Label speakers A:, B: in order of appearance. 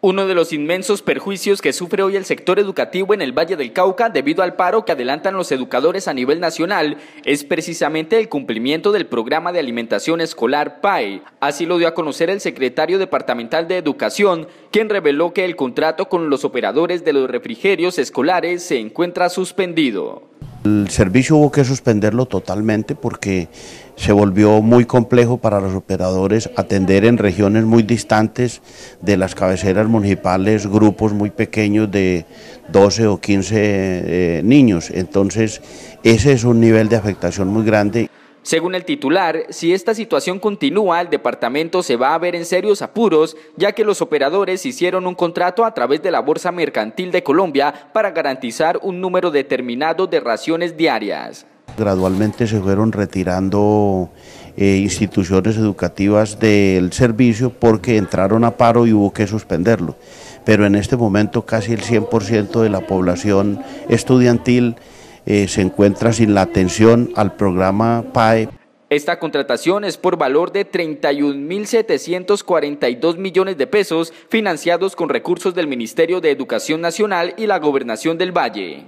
A: Uno de los inmensos perjuicios que sufre hoy el sector educativo en el Valle del Cauca debido al paro que adelantan los educadores a nivel nacional es precisamente el cumplimiento del programa de alimentación escolar PAE. Así lo dio a conocer el secretario departamental de Educación, quien reveló que el contrato con los operadores de los refrigerios escolares se encuentra suspendido.
B: El servicio hubo que suspenderlo totalmente porque se volvió muy complejo para los operadores atender en regiones muy distantes de las cabeceras municipales grupos muy pequeños de 12 o 15 eh, niños. Entonces ese es un nivel de afectación muy grande.
A: Según el titular, si esta situación continúa, el departamento se va a ver en serios apuros, ya que los operadores hicieron un contrato a través de la Bolsa Mercantil de Colombia para garantizar un número determinado de raciones diarias.
B: Gradualmente se fueron retirando eh, instituciones educativas del servicio porque entraron a paro y hubo que suspenderlo. Pero en este momento casi el 100% de la población estudiantil eh, se encuentra sin la atención al programa PAE.
A: Esta contratación es por valor de 31.742 millones de pesos financiados con recursos del Ministerio de Educación Nacional y la Gobernación del Valle.